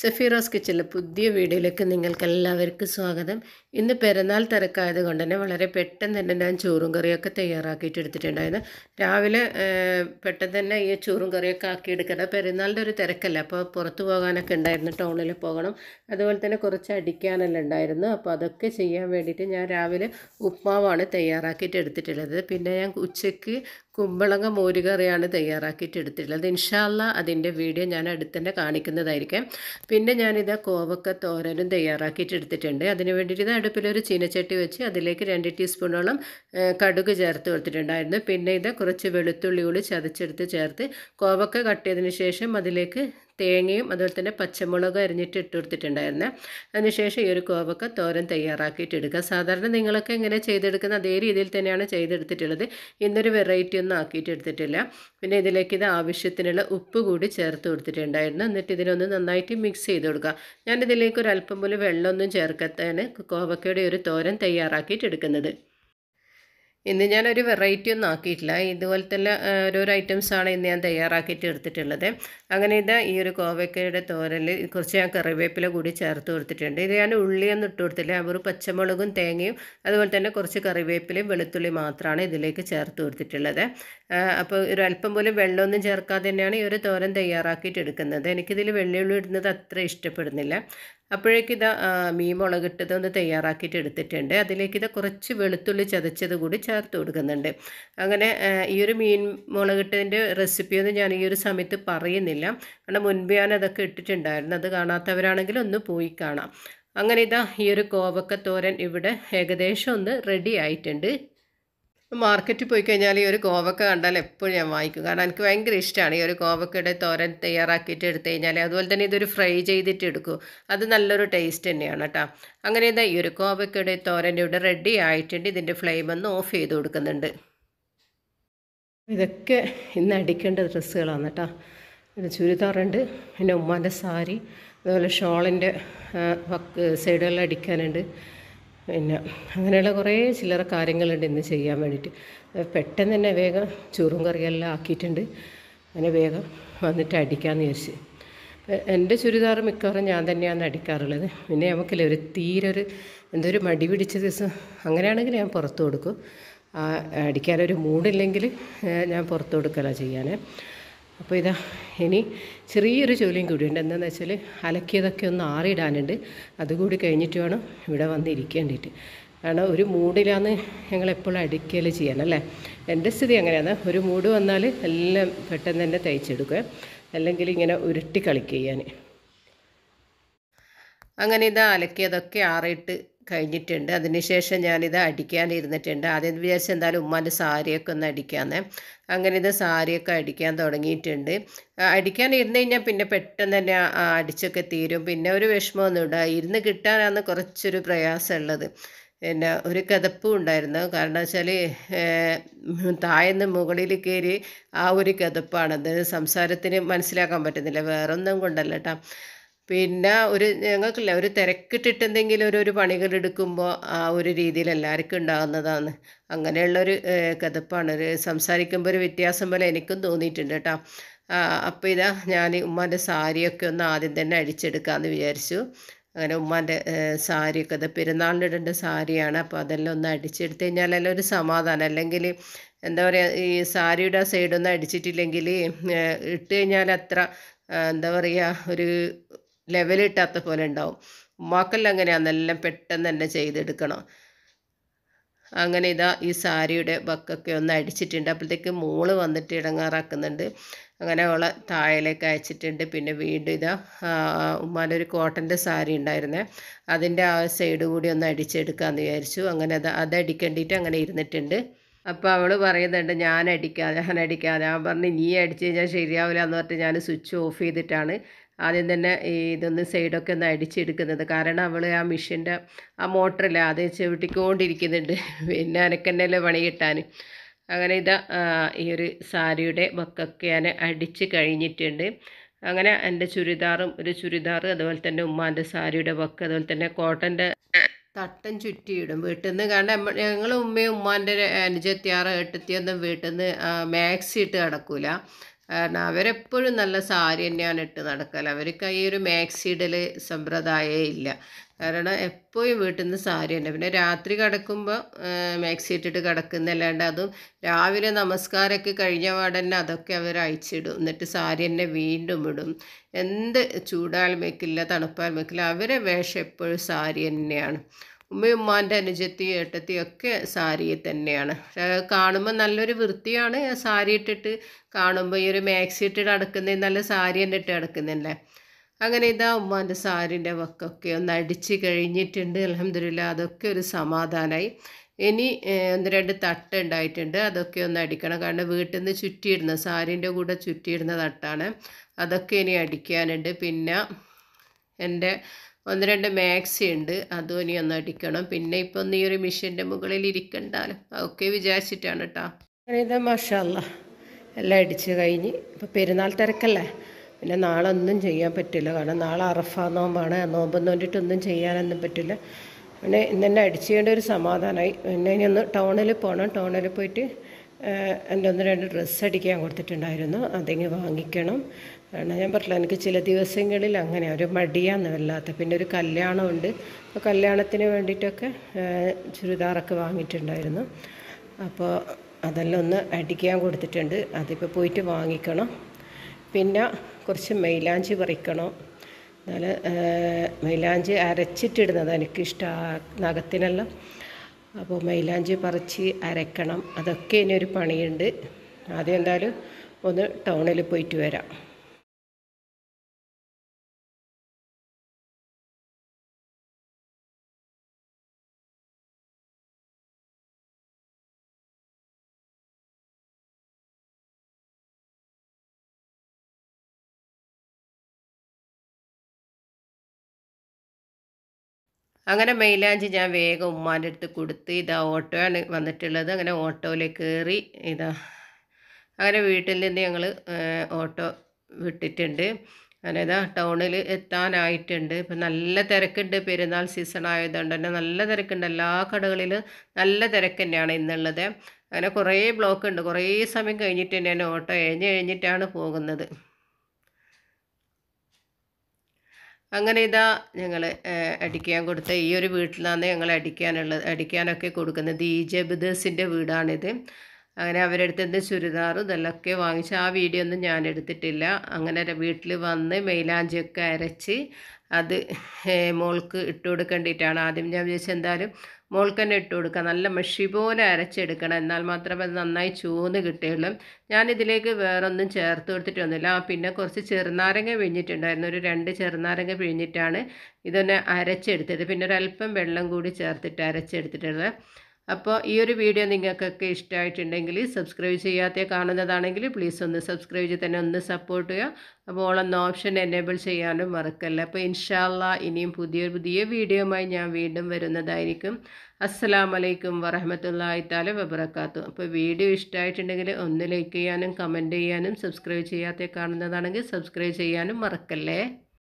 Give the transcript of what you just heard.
സെഫീറോസ് കിച്ചിലെ പുതിയ വീഡിയോയിലേക്ക് നിങ്ങൾക്ക് എല്ലാവർക്കും സ്വാഗതം ഇന്ന് പെരുന്നാൾ തിരക്കായത് കൊണ്ട് തന്നെ വളരെ പെട്ടെന്ന് തന്നെ ഞാൻ ചോറും കറിയൊക്കെ തയ്യാറാക്കിയിട്ട് എടുത്തിട്ടുണ്ടായിരുന്നു രാവിലെ പെട്ടെന്ന് തന്നെ ഈ ചോറും കറിയൊക്കെ ആക്കിയെടുക്കണം പെരുന്നാളിൻ്റെ ഒരു തിരക്കല്ല അപ്പോൾ പുറത്തു പോകാനൊക്കെ ഉണ്ടായിരുന്നു ടൗണിൽ പോകണം അതുപോലെ തന്നെ കുറച്ച് അടിക്കാനെല്ലാം ഉണ്ടായിരുന്നു അപ്പോൾ അതൊക്കെ ചെയ്യാൻ വേണ്ടിയിട്ട് ഞാൻ രാവിലെ ഉപ്മാവാണ് തയ്യാറാക്കിയിട്ട് എടുത്തിട്ടുള്ളത് പിന്നെ ഞാൻ ഉച്ചയ്ക്ക് കുമ്പളങ്ങ മോരുകറിയാണ് തയ്യാറാക്കിയിട്ട് എടുത്തിട്ടുള്ളത് ഇൻഷാല്ല അതിൻ്റെ വീഡിയോ ഞാൻ അടുത്തന്നെ കാണിക്കുന്നതായിരിക്കാം പിന്നെ ഞാനിത് കോവക്ക തോരനും തയ്യാറാക്കിയിട്ട് എടുത്തിട്ടുണ്ട് അതിന് വേണ്ടിയിട്ട് ഇത് അടുപ്പിലൊരു ചീനച്ചട്ടി വെച്ച് അതിലേക്ക് രണ്ട് ടീസ്പൂണോളം കടുക് ചേർത്ത് കൊടുത്തിട്ടുണ്ടായിരുന്നു പിന്നെ ഇത് കുറച്ച് വെളുത്തുള്ളി ഉള്ളി ചതച്ചെടുത്ത് ചേർത്ത് കോവക്ക കട്ടിയതിന് ശേഷം അതിലേക്ക് തേങ്ങയും അതുപോലെ തന്നെ പച്ചമുളക് അരിഞ്ഞിട്ട് ഇട്ട് കൊടുത്തിട്ടുണ്ടായിരുന്നെ അതിനുശേഷം ഈ ഒരു കോവക്ക തോരൻ തയ്യാറാക്കിയിട്ട് എടുക്കുക സാധാരണ നിങ്ങളൊക്കെ ഇങ്ങനെ ചെയ്തെടുക്കുന്ന അതേ രീതിയിൽ തന്നെയാണ് ചെയ്തെടുത്തിട്ടുള്ളത് ഇന്നൊരു വെറൈറ്റി ഒന്നും ആക്കിയിട്ട് എടുത്തിട്ടില്ല പിന്നെ ഇതിലേക്ക് ഇത് ആവശ്യത്തിനുള്ള ഉപ്പ് കൂടി ചേർത്ത് കൊടുത്തിട്ടുണ്ടായിരുന്നു എന്നിട്ട് ഇതിനൊന്ന് നന്നായിട്ട് മിക്സ് ചെയ്ത് കൊടുക്കുക ഞാനിതിലേക്ക് ഒരു അല്പം പോലും വെള്ളമൊന്നും ചേർക്കത്താണ് കോവക്കയുടെ ഒരു തോരൻ തയ്യാറാക്കിയിട്ട് എടുക്കുന്നത് ഇന്ന് ഞാനൊരു വെറൈറ്റി ഒന്നും ആക്കിയിട്ടില്ല ഇതുപോലത്തെ ഓരോരോ ഐറ്റംസാണ് ഇന്ന് ഞാൻ തയ്യാറാക്കിയിട്ട് എടുത്തിട്ടുള്ളത് അങ്ങനെ ഇതാ ഈ ഒരു കോവയ്ക്കയുടെ തോരൽ കുറച്ച് ഞാൻ കറിവേപ്പില കൂടി ചേർത്ത് കൊടുത്തിട്ടുണ്ട് ഇത് ഞാൻ ഉള്ളിയൊന്നും ഇട്ട് കൊടുത്തില്ല ഒരു പച്ചമുളകും തേങ്ങയും അതുപോലെ തന്നെ കുറച്ച് കറിവേപ്പിലയും വെളുത്തുള്ളി മാത്രമാണ് ഇതിലേക്ക് ചേർത്ത് കൊടുത്തിട്ടുള്ളത് അപ്പോൾ ഒരു അല്പം പോലും വെള്ളമൊന്നും ചേർക്കാതെ തന്നെയാണ് ഈ ഒരു തോരൻ തയ്യാറാക്കിയിട്ട് എടുക്കുന്നത് എനിക്കിതിൽ വെള്ളിയുള്ളി ഇടുന്നത് അത്ര ഇഷ്ടപ്പെടുന്നില്ല അപ്പോഴേക്ക് ഇതാ മീൻ മുളകിട്ടത് ഒന്ന് തയ്യാറാക്കിയിട്ട് എടുത്തിട്ടുണ്ട് അതിലേക്ക് ഇതാ കുറച്ച് വെളുത്തുള്ളി ചതച്ചത് കൂടി ചേർത്ത് കൊടുക്കുന്നുണ്ട് അങ്ങനെ ഈ ഒരു മീൻ മുളകിട്ടതിൻ്റെ റെസിപ്പിയൊന്നും ഞാൻ ഈ ഒരു സമയത്ത് പറയുന്നില്ല കാരണം മുൻപ് ഞാൻ അതൊക്കെ ഇട്ടിട്ടുണ്ടായിരുന്നു അത് കാണാത്തവരാണെങ്കിൽ ഒന്ന് പോയി കാണാം അങ്ങനെ ഇതാ ഈ ഒരു കോവക്ക തോരൻ ഇവിടെ ഏകദേശം ഒന്ന് റെഡി ആയിട്ടുണ്ട് മാർക്കറ്റിൽ പോയി കഴിഞ്ഞാൽ ഈ ഒരു കോവക്ക കണ്ടാൽ എപ്പോഴും ഞാൻ വാങ്ങിക്കും കാരണം എനിക്ക് ഭയങ്കര ഇഷ്ടമാണ് ഈ ഒരു കോവക്കയുടെ തോരൻ തയ്യാറാക്കിയിട്ട് എടുത്തു കഴിഞ്ഞാൽ അതുപോലെ തന്നെ ഇതൊരു ഫ്രൈ ചെയ്തിട്ട് എടുക്കും അത് നല്ലൊരു ടേസ്റ്റ് തന്നെയാണ് കേട്ടോ അങ്ങനെ ഇതാ ഈ ഒരു കോവക്കയുടെ തോരൻ ഇവിടെ റെഡി ആയിട്ടുണ്ട് ഇതിൻ്റെ ഫ്ലെയിം ഒന്ന് ഓഫ് ചെയ്ത് കൊടുക്കുന്നുണ്ട് ഇതൊക്കെ ഇന്ന് അടിക്കേണ്ട ഡ്രസ്സുകളാണ് കേട്ടോ പിന്നെ ചുരിദാറുണ്ട് പിന്നെ ഉമ്മാൻ്റെ സാരി അതുപോലെ ഷോളിൻ്റെ സൈഡുകളിൽ അടിക്കാനുണ്ട് പിന്നെ അങ്ങനെയുള്ള കുറേ ചില്ലറ കാര്യങ്ങളുണ്ട് ഇന്ന് ചെയ്യാൻ വേണ്ടിയിട്ട് പെട്ടെന്ന് തന്നെ വേഗം ചോറും കറിയെല്ലാം ആക്കിയിട്ടുണ്ട് അങ്ങനെ വേഗം വന്നിട്ട് അടിക്കാമെന്ന് വിചാരിച്ച് എൻ്റെ ചുരിദാർ മിക്കവാറും ഞാൻ തന്നെയാണ് അടിക്കാറുള്ളത് പിന്നെ നമുക്കില്ല ഒരു തീരെ ഒരു എന്തോ ഒരു മടി പിടിച്ച ദിവസം അങ്ങനെയാണെങ്കിൽ ഞാൻ പുറത്ത് കൊടുക്കും അടിക്കാനൊരു മൂടില്ലെങ്കിൽ ഞാൻ പുറത്ത് കൊടുക്കലാണ് ചെയ്യാൻ അപ്പോൾ ഇതാ ഇനി ചെറിയൊരു ജോലിയും കൂടിയുണ്ട് എന്താണെന്ന് വെച്ചാൽ അലക്കിയതൊക്കെ ഒന്ന് ആറിയിടാനുണ്ട് അതുകൂടി കഴിഞ്ഞിട്ട് വേണം ഇവിടെ വന്ന് ഇരിക്കേണ്ടിയിട്ട് കാരണം ഒരു മൂഡിലാണ് എപ്പോഴും അടിക്കൽ ചെയ്യണം അല്ലേ എൻ്റെ സ്ഥിതി അങ്ങനെയാണ് ഒരു മൂഡ് വന്നാൽ എല്ലാം പെട്ടെന്ന് തന്നെ തയ്ച്ചെടുക്കുക അല്ലെങ്കിൽ ഇങ്ങനെ ഉരുട്ടി കളിക്കുക ഞാൻ അങ്ങനെ ഇതാ അലക്കിയതൊക്കെ ആറിയിട്ട് കഴിഞ്ഞിട്ടുണ്ട് അതിനുശേഷം ഞാനിത് അടിക്കാനിരുന്നിട്ടുണ്ട് ആദ്യം വിചാരിച്ചാൽ എന്തായാലും ഉമ്മാൻ്റെ സാരിയൊക്കെ ഒന്ന് അടിക്കാമെന്ന് അങ്ങനെ ഇത് സാരിയൊക്കെ അടിക്കാൻ തുടങ്ങിയിട്ടുണ്ട് അടിക്കാൻ ഇരുന്ന് കഴിഞ്ഞാൽ പിന്നെ പെട്ടെന്ന് തന്നെ അടിച്ചൊക്കെ തീരും പിന്നെ ഒരു വിഷമമൊന്നും ഇട ഇരുന്ന് കിട്ടാനാണ് കുറച്ചൊരു പ്രയാസമുള്ളത് പിന്നെ ഒരു കിതപ്പും ഉണ്ടായിരുന്നു കാരണം വെച്ചാൽ തായെന്ന് മുകളിൽ കയറി ആ ഒരു അത് സംസാരത്തിന് മനസ്സിലാക്കാൻ പറ്റുന്നില്ല വേറൊന്നും കൊണ്ടല്ല കേട്ടോ പിന്നെ ഒരു ഞങ്ങൾക്കില്ല ഒരു തിരക്കിട്ടിട്ട് എന്തെങ്കിലും ഒരു ഒരു പണികൾ എടുക്കുമ്പോൾ ആ ഒരു രീതിയിൽ എല്ലാവർക്കും ഉണ്ടാകുന്നതാണ് അങ്ങനെയുള്ളൊരു കഥപ്പാണ് ഒരു സംസാരിക്കുമ്പോൾ ഒരു വ്യത്യാസം പോലെ എനിക്കും തോന്നിയിട്ടുണ്ട് കേട്ടോ അപ്പോൾ ഇതാ ഞാൻ ഉമ്മാൻ്റെ സാരിയൊക്കെ ഒന്ന് ആദ്യം തന്നെ അഴിച്ചെടുക്കാമെന്ന് വിചാരിച്ചു അങ്ങനെ ഉമ്മാൻ്റെ സാരിയൊക്കെ അത് പെരുന്നാളിനിടേണ്ട സാരിയാണ് അപ്പോൾ അതെല്ലാം ഒന്ന് അടിച്ചെടുത്ത് കഴിഞ്ഞാലെല്ലാം ഒരു സമാധാനം അല്ലെങ്കിൽ എന്താ പറയുക ഈ സാരിയുടെ സൈഡൊന്നും അടിച്ചിട്ടില്ലെങ്കിൽ ഇട്ട് കഴിഞ്ഞാൽ അത്ര എന്താ പറയുക ഒരു ലെവലിട്ടാത്ത പോലെ ഉണ്ടാവും ഉമ്മാക്കെല്ലാം അങ്ങനെയാണെല്ലാം പെട്ടെന്ന് തന്നെ ചെയ്തെടുക്കണം അങ്ങനെ ഇതാ ഈ സാരിയുടെ ബക്കൊക്കെ ഒന്ന് അടിച്ചിട്ടുണ്ട് അപ്പോഴത്തേക്ക് മോള് വന്നിട്ട് ഇടങ്ങാറാക്കുന്നുണ്ട് അങ്ങനെ അവളെ താഴേലേക്ക് അയച്ചിട്ടുണ്ട് പിന്നെ വീണ്ടും ഇതാ ഉമ്മാൻ്റെ ഒരു കോട്ടൻ്റെ സാരി ഉണ്ടായിരുന്നേ അതിൻ്റെ ആ സൈഡ് കൂടി ഒന്ന് അടിച്ചെടുക്കാമെന്ന് വിചാരിച്ചു അങ്ങനെ അത് അത് അടിക്കേണ്ടിയിട്ട് അങ്ങനെ ഇരുന്നിട്ടുണ്ട് അപ്പോൾ അവൾ പറയുന്നുണ്ട് ഞാൻ അടിക്കാം ഞാൻ അടിക്കാം ഞാൻ പറഞ്ഞ് നീ അടിച്ച് കഴിഞ്ഞാൽ ശരിയാവില്ല എന്ന് പറഞ്ഞിട്ട് ഞാൻ സ്വിച്ച് ഓഫ് ചെയ്തിട്ടാണ് ആദ്യം തന്നെ ഇതൊന്ന് സൈഡൊക്കെ ഒന്ന് അടിച്ചെടുക്കുന്നത് കാരണം അവൾ ആ മെഷീൻ്റെ ആ മോട്ടറില്ല അത് ചവിട്ടിക്കൊണ്ടിരിക്കുന്നുണ്ട് പിന്നെ അനക്കന്നെയല്ലേ പണി കിട്ടാൻ അങ്ങനെ ഇതാ ഈ ഒരു സാരിയുടെ വക്കൊക്കെ ഞാൻ അടിച്ച് കഴിഞ്ഞിട്ടുണ്ട് അങ്ങനെ എൻ്റെ ചുരിദാറും ഒരു ചുരിദാർ അതുപോലെ തന്നെ ഉമ്മാൻ്റെ സാരിയുടെ വക്ക് അതുപോലെ തന്നെ കോട്ടൻ്റെ തട്ടൻ ചുറ്റിയിടും വീട്ടിൽ നിന്ന് കാരണം ഞങ്ങൾ ഉമ്മയും ഉമ്മാൻ്റെ അനുജത്തിയാറ് എട്ടത്തിയൊന്നും വീട്ടിൽ നിന്ന് മാക്സി ഇട്ട് കിടക്കൂല കാരണം അവരെപ്പോഴും നല്ല സാരി തന്നെയാണ് ഇട്ട് നടക്കൽ അവർക്ക് ഈ ഒരു മാക്സി ഇടൽ ഇല്ല കാരണം എപ്പോഴും വീട്ടിൽ നിന്ന് സാരി തന്നെ പിന്നെ രാത്രി കിടക്കുമ്പോൾ മാക്സി ഇട്ടിട്ട് കിടക്കുന്നല്ലാണ്ട് അതും രാവിലെ നമസ്കാരമൊക്കെ കഴിഞ്ഞ പാടന്നെ അതൊക്കെ അവർ അയച്ചിടും എന്നിട്ട് സാരി തന്നെ വീണ്ടും ഇടും എന്ത് ചൂടാൽ മേക്കില്ല തണുപ്പാൽ മേക്കില്ല അവരെ വേഷം എപ്പോഴും സാരി തന്നെയാണ് ഉമ്മയുമ്മാൻ്റെ ഉമ്മാൻ്റെ അനുജത്തി ഏട്ടത്തി ഒക്കെ സാരി തന്നെയാണ് കാണുമ്പോൾ നല്ലൊരു വൃത്തിയാണ് സാരി ഇട്ടിട്ട് കാണുമ്പോൾ ഈ ഒരു മാക്സി ഇട്ടിട്ട് അടക്കുന്നത് നല്ല സാരി തന്നെ ഇട്ട് അടക്കുന്നില്ലേ അങ്ങനെ ഇതാ ഉമ്മാൻ്റെ സാരിൻ്റെ വക്കൊക്കെ ഒന്ന് അടിച്ച് കഴിഞ്ഞിട്ടുണ്ട് അലഹമില്ല അതൊക്കെ ഒരു സമാധാനമായി ഇനി ഒന്ന് രണ്ട് തട്ട് ഉണ്ടായിട്ടുണ്ട് അതൊക്കെ ഒന്ന് അടിക്കണം കാരണം വീട്ടിൽ നിന്ന് ചുറ്റിയിടുന്ന സാരിൻ്റെ കൂടെ ചുറ്റിയിടുന്ന തട്ടാണ് അതൊക്കെ ഇനി അടിക്കാനുണ്ട് പിന്നെ എൻ്റെ ഒന്ന് രണ്ട് മാക്സി ഉണ്ട് അതും ഇനി ഒന്ന് അടിക്കണം പിന്നെ ഇപ്പം നീ ഒരു മിഷീൻ്റെ മുകളിൽ ഇരിക്കണ്ടാലോ അതൊക്കെ വിചാരിച്ചിട്ടാണ് കേട്ടോ അങ്ങനെ ഇതാ മാഷല്ല എല്ലാം അടിച്ച് കഴിഞ്ഞ് ഇപ്പം പെരുന്നാൾ തിരക്കല്ലേ പിന്നെ നാളെ ഒന്നും ചെയ്യാൻ പറ്റില്ല കാരണം നാളെ അറഫ നോമ്പാണ് നോമ്പ് നോണ്ടിട്ട് ഒന്നും ചെയ്യാനൊന്നും പറ്റില്ല പിന്നെ ഇന്ന് തന്നെ അടിച്ചേണ്ട ഒരു സമാധാനമായി പിന്നെ ഇനി ഒന്ന് ടൗണിൽ പോകണം ടൗണിൽ പോയിട്ട് എൻ്റെ ഒന്ന് രണ്ട് ഡ്രസ്സ് അടിക്കാൻ കൊടുത്തിട്ടുണ്ടായിരുന്നു അതിങ്ങ് വാങ്ങിക്കണം കാരണം ഞാൻ പറഞ്ഞില്ല എനിക്ക് ചില ദിവസങ്ങളിൽ അങ്ങനെ ഒരു മടിയാന്ന് വല്ലാത്ത പിന്നെ ഒരു കല്യാണമുണ്ട് അപ്പോൾ കല്യാണത്തിന് വേണ്ടിയിട്ടൊക്കെ ചുരിദാറൊക്കെ വാങ്ങിയിട്ടുണ്ടായിരുന്നു അപ്പോൾ അതെല്ലാം ഒന്ന് അടിക്കാൻ കൊടുത്തിട്ടുണ്ട് അതിപ്പോൾ പോയിട്ട് വാങ്ങിക്കണം പിന്നെ കുറച്ച് മൈലാഞ്ചി പറിക്കണം എന്നാൽ മൈലാഞ്ചി അരച്ചിട്ടിടുന്നത് എനിക്കിഷ്ടമാണ് നഖത്തിനെല്ലാം അപ്പോൾ മൈലാഞ്ചി പറിച്ച് അരക്കണം അതൊക്കെ ഇനി ഒരു പണിയുണ്ട് ആദ്യം എന്തായാലും ഒന്ന് ടൗണിൽ പോയിട്ട് വരാം അങ്ങനെ മൈലാഞ്ചി ഞാൻ വേഗം ഉമ്മാൻ്റെ അടുത്ത് കൊടുത്ത് ഇതാ ഓട്ടോയാണ് വന്നിട്ടുള്ളത് അങ്ങനെ ഓട്ടോയിൽ കയറി ഇതാ അങ്ങനെ വീട്ടിൽ നിന്ന് ഞങ്ങൾ ഓട്ടോ വിട്ടിട്ടുണ്ട് അങ്ങനെ ഇതാ ടൗണിൽ എത്താനായിട്ടുണ്ട് ഇപ്പം നല്ല തിരക്കുണ്ട് പെരുന്നാൾ സീസൺ ആയതുകൊണ്ട് തന്നെ നല്ല തിരക്കുണ്ട് എല്ലാ കടകളിലും നല്ല തിരക്ക് തന്നെയാണ് ഇന്നുള്ളത് അങ്ങനെ കുറേ ബ്ലോക്ക് ഉണ്ട് കുറേ സമയം കഴിഞ്ഞിട്ട് തന്നെയാണ് ഓട്ടോ എഴിഞ്ഞ് കഴിഞ്ഞിട്ടാണ് പോകുന്നത് അങ്ങനെ ഇതാ ഞങ്ങൾ അടിക്കാൻ കൊടുത്ത ഈ ഒരു വീട്ടിലാണ് ഞങ്ങൾ അടിക്കാനുള്ളത് അടിക്കാനൊക്കെ കൊടുക്കുന്നത് ഈ ജബിദേസിൻ്റെ വീടാണിത് അങ്ങനെ എന്ത് ചുരിദാറും ഇതെല്ലൊക്കെ വാങ്ങിച്ചു ആ വീഡിയോ ഒന്നും ഞാൻ എടുത്തിട്ടില്ല അങ്ങനെ വീട്ടിൽ വന്ന് മെയിലാഞ്ചിയൊക്കെ അരച്ച് അത് മോൾക്ക് ഇട്ട് കൊടുക്കേണ്ടിയിട്ടാണ് ആദ്യം ഞാൻ വിചാരിച്ചത് എന്തായാലും മോൾക്ക് തന്നെ ഇട്ട് കൊടുക്കുക നല്ല മഷി പോലെ അരച്ചെടുക്കണം എന്നാൽ മാത്രമേ അത് നന്നായി ചൂന്ന് കിട്ടുകയുള്ളൂ ഞാനിതിലേക്ക് വേറൊന്നും ചേർത്ത് കൊടുത്തിട്ടൊന്നുമില്ല പിന്നെ കുറച്ച് ചെറുനാരങ്ങ പിഴിഞ്ഞിട്ടുണ്ടായിരുന്നു ഒരു രണ്ട് ചെറുനാരങ്ങ പിഴിഞ്ഞിട്ടാണ് ഇതൊന്ന് അരച്ചെടുത്തത് പിന്നെ ഒരല്പം വെള്ളം കൂടി ചേർത്തിട്ട് അരച്ചെടുത്തിട്ടുള്ളത് അപ്പോൾ ഈ ഒരു വീഡിയോ നിങ്ങൾക്കൊക്കെ ഇഷ്ടമായിട്ടുണ്ടെങ്കിൽ സബ്സ്ക്രൈബ് ചെയ്യാത്ത കാണുന്നതാണെങ്കിൽ പ്ലീസ് ഒന്ന് സബ്സ്ക്രൈബ് ചെയ്ത് തന്നെ ഒന്ന് സപ്പോർട്ട് ചെയ്യുക അപ്പോൾ ഓളൊന്ന് ഓപ്ഷൻ എനേബിൾ ചെയ്യാനും മറക്കല്ല അപ്പോൾ ഇൻഷാല്ല ഇനിയും പുതിയ പുതിയ വീഡിയോയുമായി ഞാൻ വീണ്ടും വരുന്നതായിരിക്കും അസ്സാം വലൈക്കും വറഹമത്തല്ലാഹി താല വബർക്കാത്തു അപ്പോൾ വീഡിയോ ഇഷ്ടമായിട്ടുണ്ടെങ്കിൽ ഒന്ന് ലൈക്ക് ചെയ്യാനും കമൻറ്റ് ചെയ്യാനും സബ്സ്ക്രൈബ് ചെയ്യാത്ത കാണുന്നതാണെങ്കിൽ സബ്സ്ക്രൈബ് ചെയ്യാനും മറക്കല്ലേ